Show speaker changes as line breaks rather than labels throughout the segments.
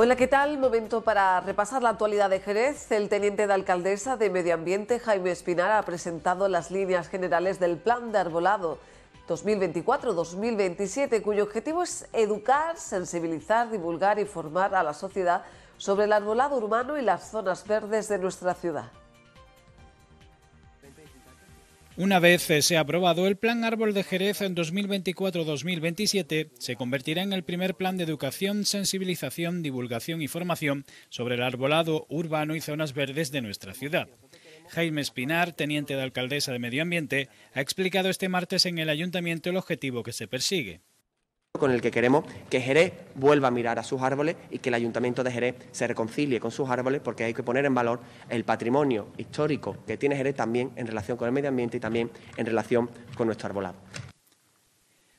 Hola, ¿qué tal? Momento para repasar la actualidad de Jerez. El teniente de alcaldesa de Medio Ambiente, Jaime Espinar, ha presentado las líneas generales del Plan de Arbolado 2024-2027, cuyo objetivo es educar, sensibilizar, divulgar y formar a la sociedad sobre el arbolado urbano y las zonas verdes de nuestra ciudad.
Una vez ha eh, aprobado, el Plan Árbol de Jerez en 2024-2027 se convertirá en el primer plan de educación, sensibilización, divulgación y formación sobre el arbolado urbano y zonas verdes de nuestra ciudad. Jaime Espinar, teniente de alcaldesa de Medio Ambiente, ha explicado este martes en el ayuntamiento el objetivo que se persigue
con el que queremos que Jerez vuelva a mirar a sus árboles y que el Ayuntamiento de Jerez se reconcilie con sus árboles porque hay que poner en valor el patrimonio histórico que tiene Jerez también en relación con el medio ambiente y también en relación con nuestro arbolado.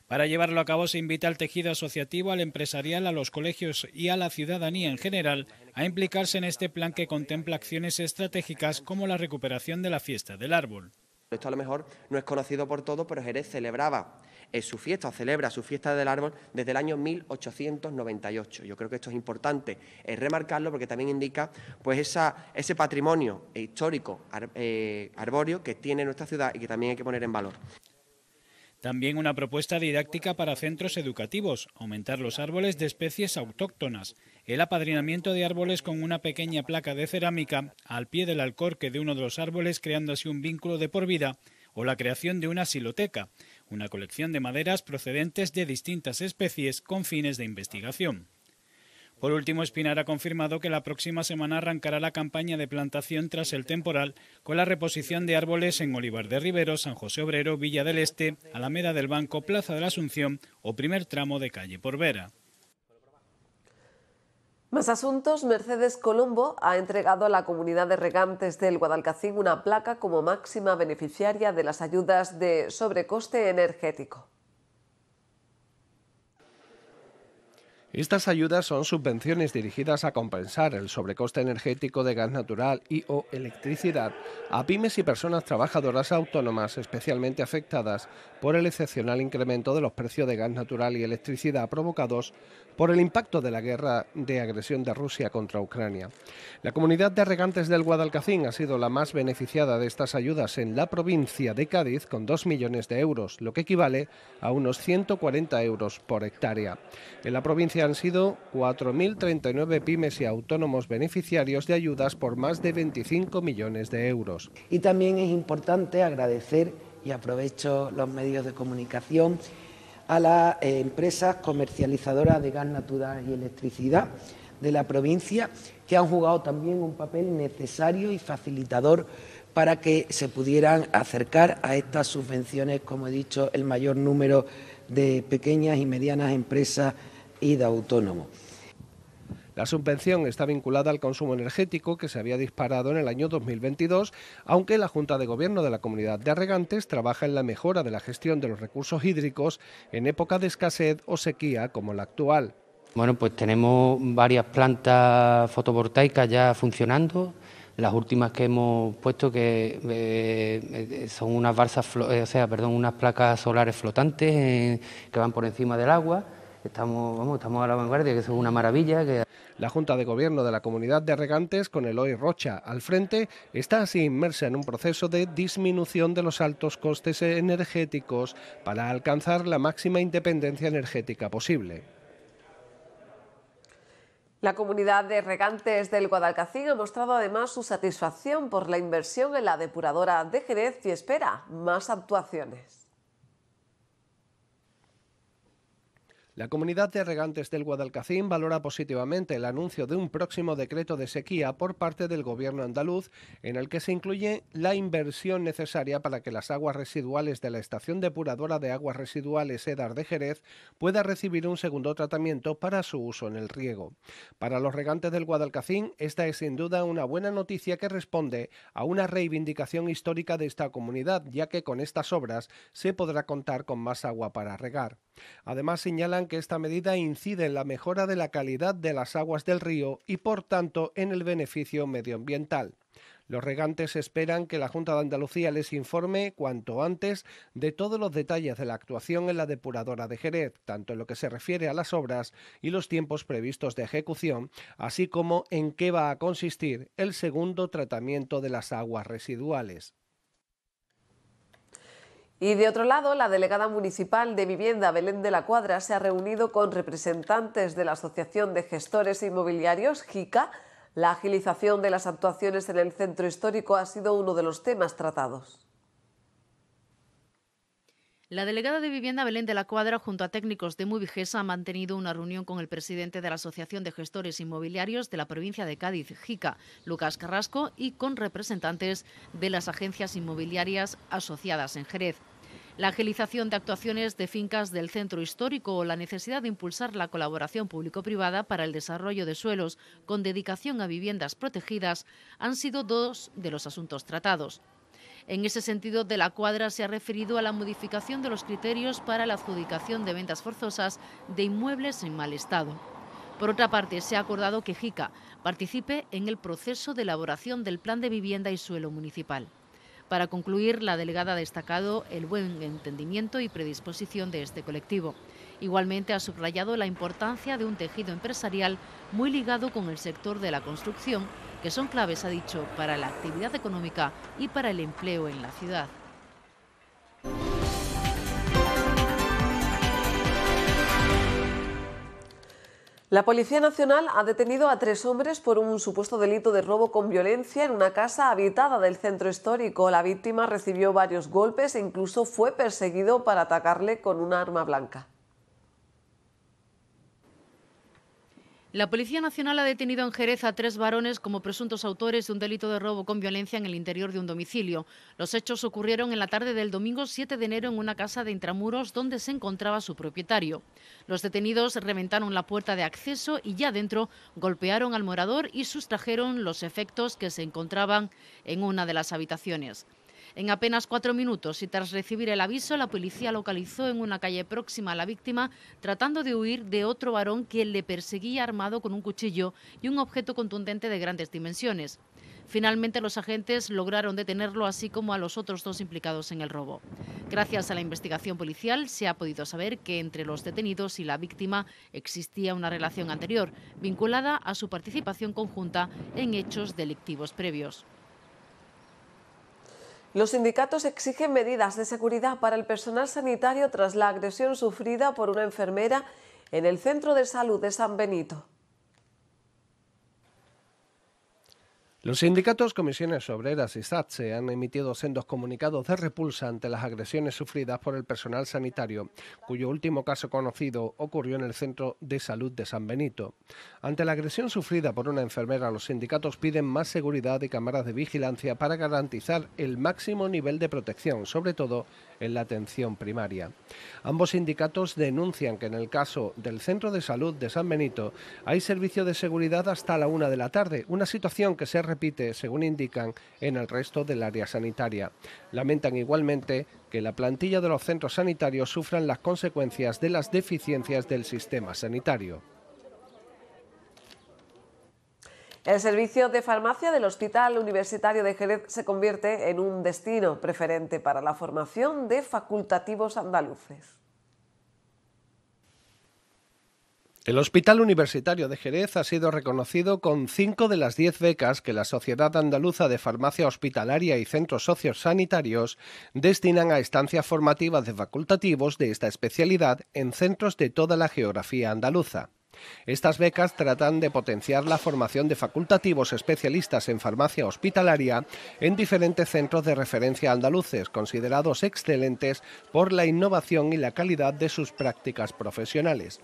Para llevarlo a cabo se invita al tejido asociativo, al empresarial, a los colegios y a la ciudadanía en general a implicarse en este plan que contempla acciones estratégicas como la recuperación de la fiesta del árbol.
Esto a lo mejor no es conocido por todos, pero Jerez celebraba su fiesta, celebra su fiesta del árbol desde el año 1898. Yo creo que esto es importante eh, remarcarlo porque también indica pues esa, ese patrimonio histórico eh, arbóreo que tiene nuestra ciudad y que también hay que poner en valor.
También una propuesta didáctica para centros educativos, aumentar los árboles de especies autóctonas, el apadrinamiento de árboles con una pequeña placa de cerámica al pie del alcorque de uno de los árboles creando así un vínculo de por vida, o la creación de una siloteca, una colección de maderas procedentes de distintas especies con fines de investigación. Por último, Espinar ha confirmado que la próxima semana arrancará la campaña de plantación tras el temporal con la reposición de árboles en Olivar de Rivero, San José Obrero, Villa del Este, Alameda del Banco, Plaza de la Asunción o primer tramo de calle Porvera.
Más asuntos, Mercedes Colombo ha entregado a la comunidad de regantes del Guadalcacín una placa como máxima beneficiaria de las ayudas de sobrecoste energético.
Estas ayudas son subvenciones dirigidas a compensar el sobrecoste energético de gas natural y o electricidad a pymes y personas trabajadoras autónomas especialmente afectadas por el excepcional incremento de los precios de gas natural y electricidad provocados por el impacto de la guerra de agresión de Rusia contra Ucrania. La comunidad de regantes del Guadalcacín ha sido la más beneficiada de estas ayudas en la provincia de Cádiz con 2 millones de euros, lo que equivale a unos 140 euros por hectárea. En la provincia han sido 4.039 pymes y autónomos beneficiarios de ayudas por más de 25 millones de euros. Y también es importante agradecer, y aprovecho
los medios de comunicación, a las eh, empresas comercializadoras de gas natural y electricidad de la provincia, que han jugado también un papel necesario y facilitador para que se pudieran acercar a estas subvenciones, como he dicho, el mayor número de pequeñas y medianas empresas y de
autónomo. La subvención está vinculada al consumo energético que se había disparado en el año 2022, aunque la Junta de Gobierno de la Comunidad de Arregantes trabaja en la mejora de la gestión de los recursos hídricos en época de escasez o sequía como la actual.
Bueno, pues tenemos varias plantas fotovoltaicas ya funcionando. Las
últimas que hemos puesto que eh, eh, son unas eh, o sea, perdón, unas placas solares flotantes que van por encima del agua estamos, vamos, estamos a la vanguardia, que es una maravilla. Que... La Junta de Gobierno de la Comunidad de Regantes, con Eloy Rocha al frente, está así inmersa en un proceso de disminución de los altos costes energéticos para alcanzar la máxima independencia energética posible.
La comunidad de regantes del Guadalcacín ha mostrado además su satisfacción por la inversión en la depuradora de Jerez y espera más actuaciones.
La comunidad de regantes del Guadalcacín valora positivamente el anuncio de un próximo decreto de sequía por parte del gobierno andaluz, en el que se incluye la inversión necesaria para que las aguas residuales de la estación depuradora de aguas residuales EDAR de Jerez pueda recibir un segundo tratamiento para su uso en el riego. Para los regantes del Guadalcacín, esta es sin duda una buena noticia que responde a una reivindicación histórica de esta comunidad, ya que con estas obras se podrá contar con más agua para regar. Además, señalan que esta medida incide en la mejora de la calidad de las aguas del río y por tanto en el beneficio medioambiental. Los regantes esperan que la Junta de Andalucía les informe cuanto antes de todos los detalles de la actuación en la depuradora de Jerez, tanto en lo que se refiere a las obras y los tiempos previstos de ejecución, así como en qué va a consistir el segundo tratamiento de las aguas residuales.
Y de otro lado, la delegada municipal de vivienda Belén de la Cuadra se ha reunido con representantes de la Asociación de Gestores Inmobiliarios, JICA. La agilización de las actuaciones en el centro histórico ha sido uno de los temas tratados.
La delegada de vivienda Belén de la Cuadra, junto a técnicos de Mubigesa, ha mantenido una reunión con el presidente de la Asociación de Gestores Inmobiliarios de la provincia de Cádiz, JICA, Lucas Carrasco, y con representantes de las agencias inmobiliarias asociadas en Jerez la agilización de actuaciones de fincas del centro histórico o la necesidad de impulsar la colaboración público-privada para el desarrollo de suelos con dedicación a viviendas protegidas han sido dos de los asuntos tratados. En ese sentido, de la cuadra se ha referido a la modificación de los criterios para la adjudicación de ventas forzosas de inmuebles en mal estado. Por otra parte, se ha acordado que JICA participe en el proceso de elaboración del Plan de Vivienda y Suelo Municipal. Para concluir, la delegada ha destacado el buen entendimiento y predisposición de este colectivo. Igualmente ha subrayado la importancia de un tejido empresarial muy ligado con el sector de la construcción, que son claves, ha dicho, para la actividad económica y para el empleo en la ciudad.
La Policía Nacional ha detenido a tres hombres por un supuesto delito de robo con violencia en una casa habitada del centro histórico. La víctima recibió varios golpes e incluso fue perseguido para atacarle con un arma blanca.
La Policía Nacional ha detenido en Jerez a tres varones como presuntos autores de un delito de robo con violencia en el interior de un domicilio. Los hechos ocurrieron en la tarde del domingo 7 de enero en una casa de intramuros donde se encontraba su propietario. Los detenidos reventaron la puerta de acceso y ya dentro golpearon al morador y sustrajeron los efectos que se encontraban en una de las habitaciones. En apenas cuatro minutos y tras recibir el aviso, la policía localizó en una calle próxima a la víctima tratando de huir de otro varón que le perseguía armado con un cuchillo y un objeto contundente de grandes dimensiones. Finalmente los agentes lograron detenerlo así como a los otros dos implicados en el robo. Gracias a la investigación policial se ha podido saber que entre los detenidos y la víctima existía una relación anterior vinculada a su participación conjunta en hechos delictivos previos.
Los sindicatos exigen medidas de seguridad para el personal sanitario tras la agresión sufrida por una enfermera en el Centro de Salud de San Benito.
Los sindicatos, comisiones obreras y SATSE han emitido sendos comunicados de repulsa ante las agresiones sufridas por el personal sanitario, cuyo último caso conocido ocurrió en el Centro de Salud de San Benito. Ante la agresión sufrida por una enfermera, los sindicatos piden más seguridad y cámaras de vigilancia para garantizar el máximo nivel de protección, sobre todo en la atención primaria. Ambos sindicatos denuncian que en el caso del Centro de Salud de San Benito hay servicio de seguridad hasta la una de la tarde, una situación que se ha repite, según indican, en el resto del área sanitaria. Lamentan igualmente que la plantilla de los centros sanitarios sufran las consecuencias de las deficiencias del sistema sanitario.
El servicio de farmacia del Hospital Universitario de Jerez se convierte en un destino preferente para la formación de facultativos andaluces.
El Hospital Universitario de Jerez ha sido reconocido con cinco de las diez becas que la Sociedad Andaluza de Farmacia Hospitalaria y Centros Sociosanitarios destinan a estancias formativas de facultativos de esta especialidad en centros de toda la geografía andaluza. Estas becas tratan de potenciar la formación de facultativos especialistas en farmacia hospitalaria en diferentes centros de referencia andaluces, considerados excelentes por la innovación y la calidad de sus prácticas profesionales.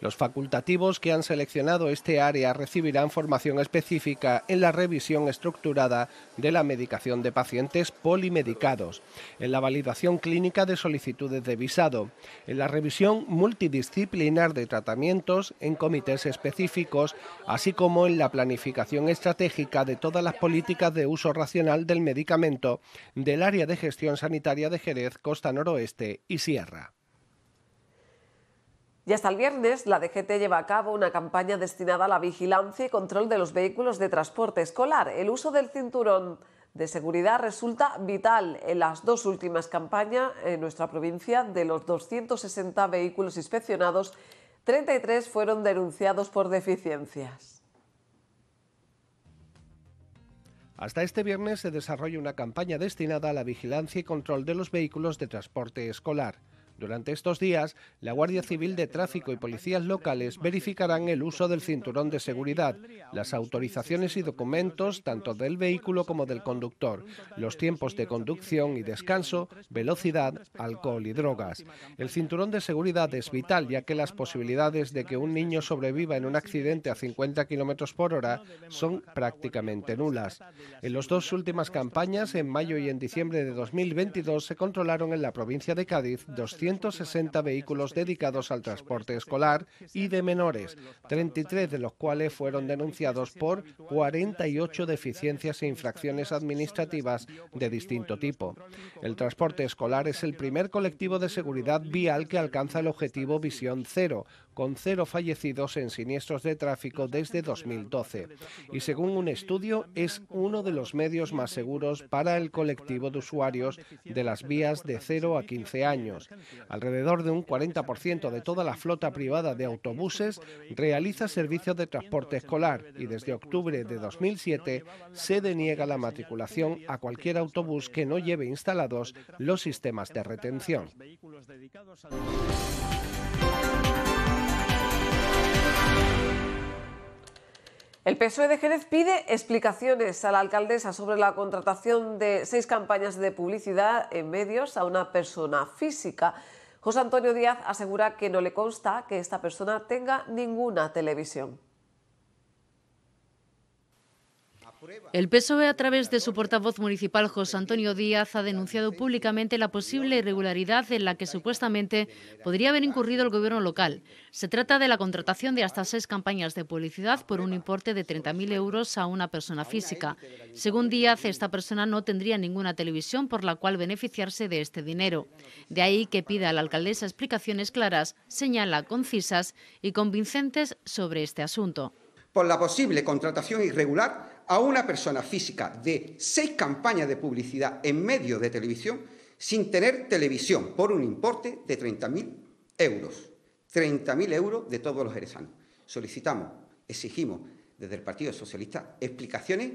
Los facultativos que han seleccionado este área recibirán formación específica en la revisión estructurada de la medicación de pacientes polimedicados, en la validación clínica de solicitudes de visado, en la revisión multidisciplinar de tratamientos en comités específicos, así como en la planificación estratégica de todas las políticas de uso racional del medicamento del área de gestión sanitaria de Jerez, Costa Noroeste y Sierra.
Y hasta el viernes, la DGT lleva a cabo una campaña destinada a la vigilancia y control de los vehículos de transporte escolar. El uso del cinturón de seguridad resulta vital. En las dos últimas campañas, en nuestra provincia, de los 260 vehículos inspeccionados, 33 fueron denunciados por deficiencias.
Hasta este viernes se desarrolla una campaña destinada a la vigilancia y control de los vehículos de transporte escolar. Durante estos días, la Guardia Civil de Tráfico y policías locales verificarán el uso del cinturón de seguridad, las autorizaciones y documentos tanto del vehículo como del conductor, los tiempos de conducción y descanso, velocidad, alcohol y drogas. El cinturón de seguridad es vital ya que las posibilidades de que un niño sobreviva en un accidente a 50 kilómetros por hora son prácticamente nulas. En las dos últimas campañas, en mayo y en diciembre de 2022, se controlaron en la provincia de Cádiz 200 ...160 vehículos dedicados al transporte escolar y de menores, 33 de los cuales fueron denunciados por 48 deficiencias e infracciones administrativas de distinto tipo. El transporte escolar es el primer colectivo de seguridad vial que alcanza el objetivo Visión Cero, con cero fallecidos en siniestros de tráfico desde 2012. Y según un estudio, es uno de los medios más seguros para el colectivo de usuarios de las vías de 0 a 15 años. Alrededor de un 40% de toda la flota privada de autobuses realiza servicios de transporte escolar y desde octubre de 2007 se deniega la matriculación a cualquier autobús que no lleve instalados los sistemas de retención.
El PSOE de Jerez pide explicaciones a la alcaldesa sobre la contratación de seis campañas de publicidad en medios a una persona física. José Antonio Díaz asegura que no le consta que esta persona tenga ninguna televisión.
El PSOE, a través de su portavoz municipal José Antonio Díaz, ha denunciado públicamente la posible irregularidad en la que supuestamente podría haber incurrido el gobierno local. Se trata de la contratación de hasta seis campañas de publicidad por un importe de 30.000 euros a una persona física. Según Díaz, esta persona no tendría ninguna televisión por la cual beneficiarse de este dinero. De ahí que pida a la alcaldesa explicaciones claras, señala, concisas y convincentes sobre este asunto.
Por la posible contratación irregular a una persona física de seis campañas de publicidad en medio de televisión sin tener televisión por un importe de 30.000 euros. 30.000 euros de todos los jerezanos. Solicitamos, exigimos desde el Partido Socialista explicaciones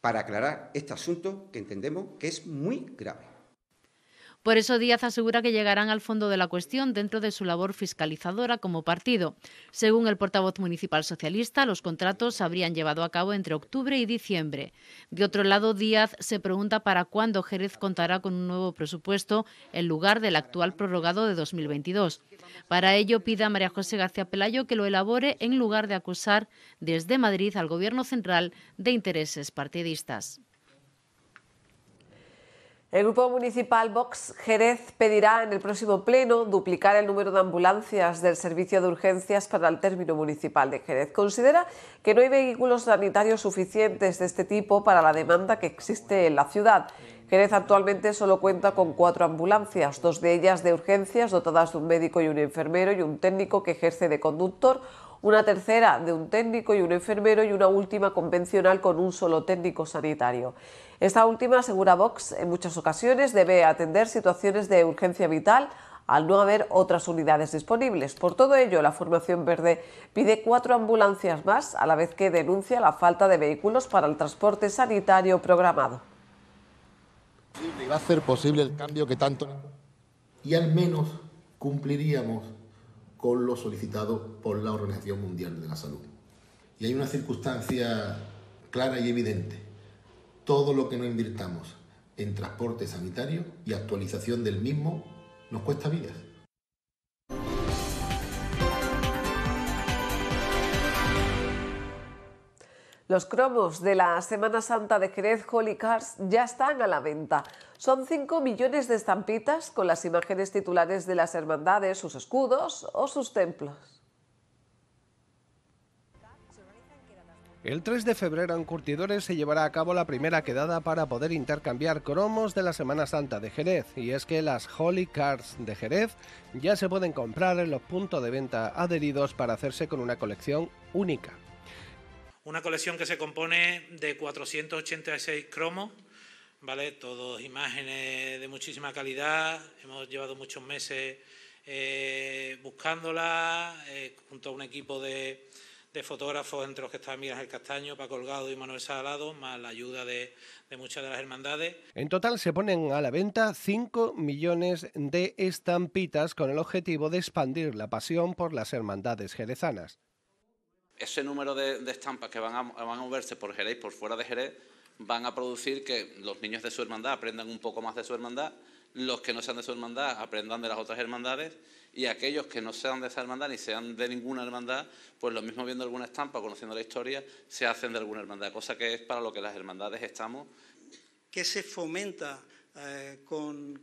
para aclarar este asunto que entendemos que es muy grave.
Por eso Díaz asegura que llegarán al fondo de la cuestión dentro de su labor fiscalizadora como partido. Según el portavoz municipal socialista, los contratos se habrían llevado a cabo entre octubre y diciembre. De otro lado, Díaz se pregunta para cuándo Jerez contará con un nuevo presupuesto en lugar del actual prorrogado de 2022. Para ello, pide a María José García Pelayo que lo elabore en lugar de acusar desde Madrid al Gobierno central de intereses partidistas.
El Grupo Municipal Vox Jerez pedirá en el próximo pleno duplicar el número de ambulancias del servicio de urgencias para el término municipal de Jerez. Considera que no hay vehículos sanitarios suficientes de este tipo para la demanda que existe en la ciudad. Jerez actualmente solo cuenta con cuatro ambulancias, dos de ellas de urgencias, dotadas de un médico y un enfermero y un técnico que ejerce de conductor, una tercera de un técnico y un enfermero y una última convencional con un solo técnico sanitario. Esta última, asegura Vox, en muchas ocasiones debe atender situaciones de urgencia vital al no haber otras unidades disponibles. Por todo ello, la Formación Verde pide cuatro ambulancias más, a la vez que denuncia la falta de vehículos para el transporte sanitario programado. Y va a ser posible el cambio que tanto...
Y al menos cumpliríamos con lo solicitado por la Organización Mundial de la Salud. Y hay una circunstancia clara y evidente todo lo que no invirtamos en transporte sanitario y actualización del mismo nos
cuesta vidas.
Los cromos de la Semana Santa de Jerez Holy Cars ya están a la venta. Son 5 millones de estampitas con las imágenes titulares de las hermandades, sus escudos o sus templos.
El 3 de febrero en Curtidores se llevará a cabo la primera quedada para poder intercambiar cromos de la Semana Santa de Jerez, y es que las Holy Cards de Jerez ya se pueden comprar en los puntos de venta adheridos para hacerse con una colección única.
Una colección que se compone de 486 cromos, ¿vale? Todos imágenes de muchísima calidad, hemos llevado muchos meses eh, buscándolas eh, junto a un equipo de de fotógrafos, entre los que están Miguel Castaño, Paco Colgado y Manuel Salado, más la ayuda de, muchas de las hermandades.
En total se ponen a la venta 5 millones de estampitas con el objetivo de expandir la pasión por las hermandades jerezanas. Ese número de, estampas que van a, van a moverse por Jerez por fuera de Jerez van a producir que los niños de su hermandad aprendan un poco más de su hermandad los que no sean de su hermandad aprendan de las otras hermandades y aquellos que no sean de esa hermandad ni sean de ninguna hermandad, pues lo mismo viendo alguna estampa, conociendo la historia, se hacen de alguna hermandad, cosa que es para lo que las hermandades estamos.
¿Qué se fomenta eh, con,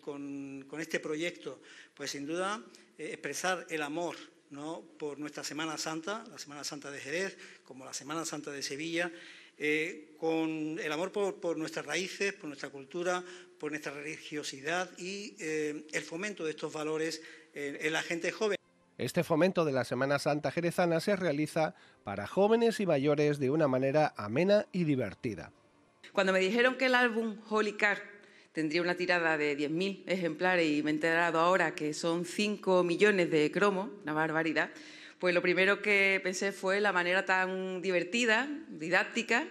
este proyecto? Pues sin duda eh, expresar el amor. ¿no? por nuestra Semana Santa, la Semana Santa de Jerez, como la Semana Santa de Sevilla, eh, con el amor por, nuestras raíces, por nuestra cultura, por nuestra religiosidad y eh, el fomento de estos
valores en, la gente joven.
Este fomento de la Semana Santa jerezana se realiza para jóvenes y mayores de una manera amena y divertida.
Cuando me dijeron que el álbum Holy Car tendría una tirada de 10.000 ejemplares y me he enterado ahora que son 5 millones de cromo, una barbaridad, pues lo primero que pensé fue la manera tan divertida, didáctica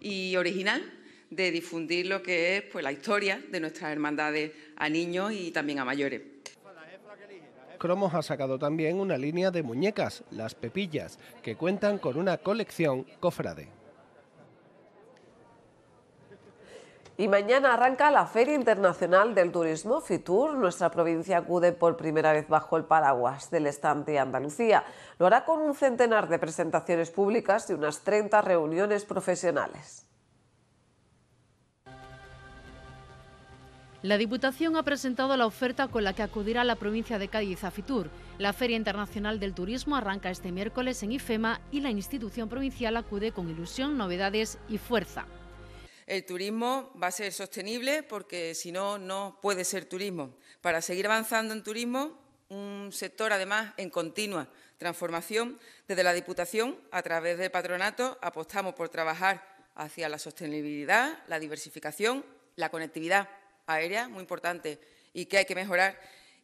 y original de difundir lo que es pues, la historia de nuestras hermandades a niños y también a mayores.
Cromos ha sacado también una línea de muñecas, las pepillas, que cuentan
con una colección cofrade. Y mañana arranca la Feria Internacional del Turismo Fitur. Nuestra provincia acude por primera vez bajo el paraguas del estante Andalucía. Lo hará con un centenar de presentaciones públicas y unas 30 reuniones profesionales.
La Diputación ha presentado la oferta con la que acudirá la provincia de Cádiz a Fitur. La Feria Internacional del Turismo arranca este miércoles en IFEMA y la institución provincial acude con ilusión, novedades y fuerza.
El turismo va a ser sostenible porque si no, no puede ser turismo. Para seguir avanzando en turismo, un sector además en continua transformación, desde la Diputación, a través del patronato, apostamos por trabajar hacia la sostenibilidad, la diversificación, la conectividad aérea, muy importante y que hay que mejorar,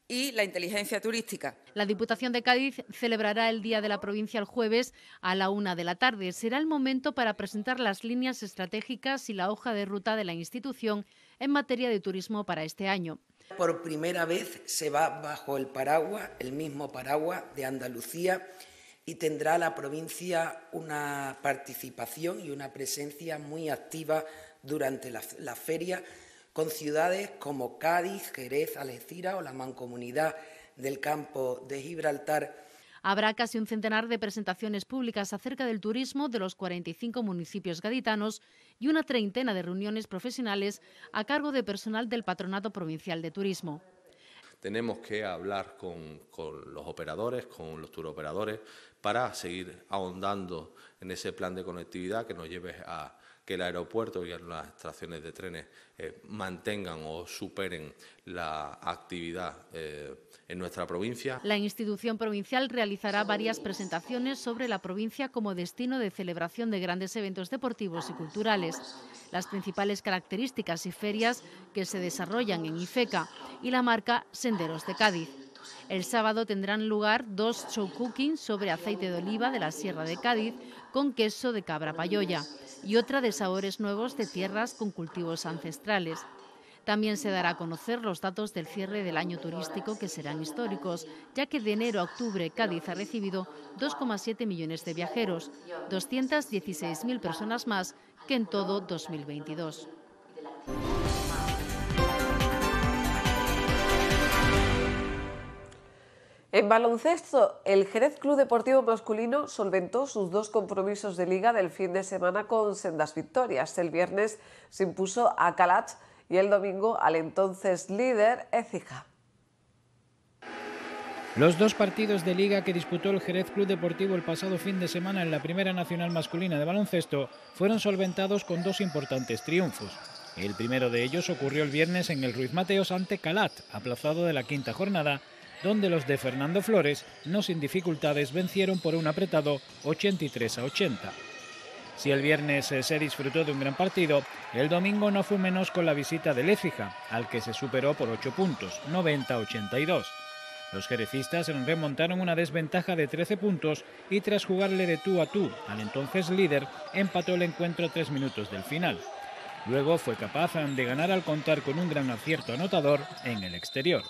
y la inteligencia turística.
La Diputación de Cádiz celebrará el Día de la Provincia el jueves a la una de la tarde. Será el momento para presentar las líneas estratégicas y la hoja de ruta de la institución en materia de turismo para este año. Por primera vez se va bajo el paraguas, el mismo paraguas de Andalucía, y tendrá la provincia una participación y una presencia muy activa durante la, la feria con ciudades como Cádiz, Jerez, Algeciras o la Mancomunidad del Campo de Gibraltar. Habrá casi un centenar de presentaciones públicas acerca del turismo de los 45 municipios gaditanos y una treintena de reuniones profesionales a cargo de personal del Patronato Provincial de Turismo.
Tenemos que hablar con, los operadores, con los turoperadores, para seguir ahondando en ese plan de conectividad que nos lleve a, que el aeropuerto y las estaciones de trenes eh, mantengan o superen la actividad eh, en nuestra provincia.
La institución provincial realizará varias presentaciones sobre la provincia como destino de celebración de grandes eventos deportivos y culturales, las principales características y ferias que se desarrollan en IFECA y la marca Senderos de Cádiz. El sábado tendrán lugar dos show cooking sobre aceite de oliva de la Sierra de Cádiz con queso de cabra payoya y otra de sabores nuevos de tierras con cultivos ancestrales. También se dará a conocer los datos del cierre del año turístico que serán históricos, ya que de enero a octubre Cádiz ha recibido 2,7 millones de viajeros, 216.000 personas más que en todo 2022.
En baloncesto, el Jerez Club Deportivo Masculino solventó sus dos compromisos de liga del fin de semana con sendas victorias. El viernes se impuso a Calat y el domingo al entonces líder Ecija.
Los dos partidos de liga que disputó el Jerez Club Deportivo el pasado fin de semana en la Primera Nacional Masculina de Baloncesto fueron solventados con dos importantes triunfos. El primero de ellos ocurrió el viernes en el Ruiz Mateos ante Calat, aplazado de la quinta jornada, donde los de Fernando Flores no sin dificultades vencieron por un apretado 83 a 80. Si el viernes eh, se disfrutó de un gran partido, el domingo no fue menos con la visita de Écija, al que se superó por 8 puntos, 90-82. Los jerecistas remontaron una desventaja de 13 puntos y tras jugarle de tú a tú al entonces líder, empató el encuentro tres minutos del final. Luego fue capaz de ganar al contar con un gran acierto anotador en el exterior.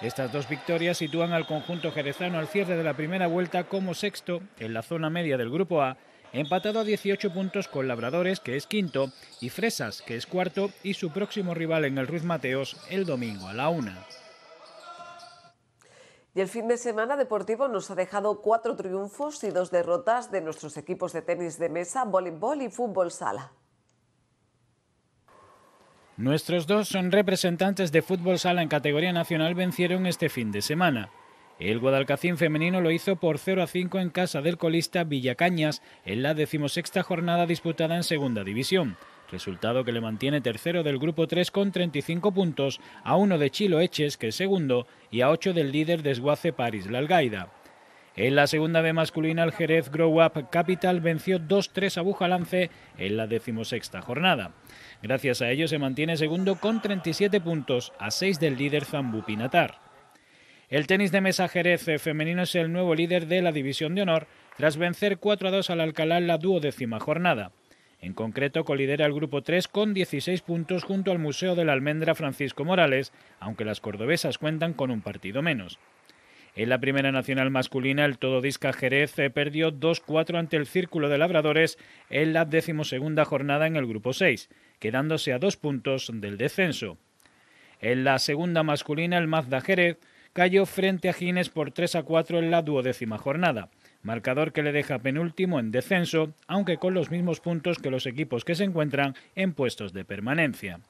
Estas dos victorias sitúan al conjunto jerezano al cierre de la primera vuelta como sexto en la zona media del Grupo A, empatado a 18 puntos con Labradores, que es quinto, y Fresas, que es cuarto, y su próximo rival en el Ruiz Mateos el domingo a la una.
Y el fin de semana deportivo nos ha dejado cuatro triunfos y dos derrotas de nuestros equipos de tenis de mesa, voleibol y fútbol sala.
Nuestros dos son representantes de fútbol sala en categoría nacional vencieron este fin de semana. El Guadalcacín femenino lo hizo por 0 a 5 en casa del colista Villacañas en la decimosexta jornada disputada en Segunda División, resultado que le mantiene tercero del grupo 3 con 35 puntos, a uno de Chilo Eches, que es segundo, y a ocho del líder desguace París La Algaida. En la segunda B masculina, el Jerez Grow Up Capital venció 2-3 a Bujalance en la decimosexta jornada. Gracias a ello se mantiene segundo con 37 puntos a 6 del líder Zambupi Pinatar. El tenis de mesa Jerez femenino es el nuevo líder de la división de honor tras vencer 4 2 al Alcalá en la duodécima jornada. En concreto, colidera el grupo 3 con 16 puntos junto al Museo de la Almendra Francisco Morales, aunque las cordobesas cuentan con un partido menos. En la primera nacional masculina, el Tododisca Jerez eh, perdió 2-4 ante el Círculo de Labradores en la decimosegunda jornada en el Grupo 6, quedándose a dos puntos del descenso. En la segunda masculina, el Mazda Jerez cayó frente a Gines por 3 4 en la duodécima jornada, marcador que le deja penúltimo en descenso, aunque con los mismos puntos que los equipos que se encuentran en puestos de permanencia.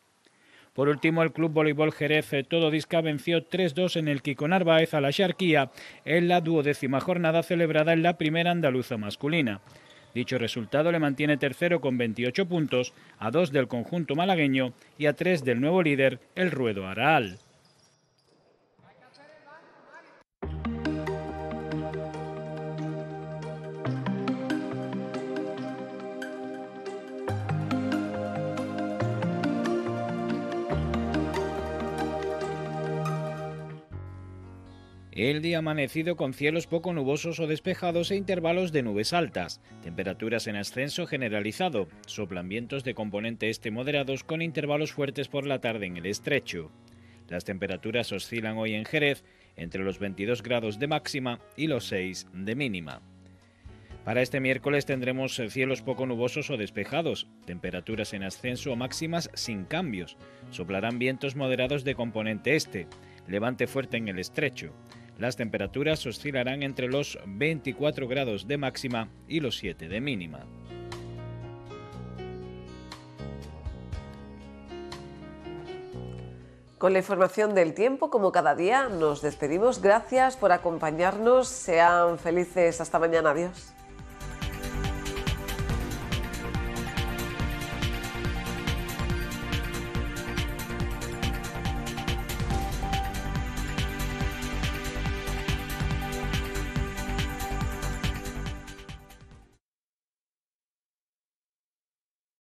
Por último, el Club Voleibol Jerez eh, Disca venció 3-2 en el Kiko Narváez a la Sharquía en la duodécima jornada celebrada en la primera andaluza masculina. Dicho resultado le mantiene tercero con 28 puntos, a dos del conjunto malagueño y a tres del nuevo líder, el Ruedo Araal. El día amanecido con cielos poco nubosos o despejados e intervalos de nubes altas, temperaturas en ascenso generalizado, soplan vientos de componente este moderados con intervalos fuertes por la tarde en el estrecho. Las temperaturas oscilan hoy en Jerez entre los 22 grados de máxima y los 6 de mínima. Para este miércoles tendremos eh, cielos poco nubosos o despejados, temperaturas en ascenso o máximas sin cambios. Soplarán vientos moderados de componente este, levante fuerte en el estrecho. Las temperaturas oscilarán entre los 24 grados de máxima y los 7 de mínima.
Con la información del tiempo, como cada día, nos despedimos. Gracias por acompañarnos. Sean felices. Hasta mañana. Adiós.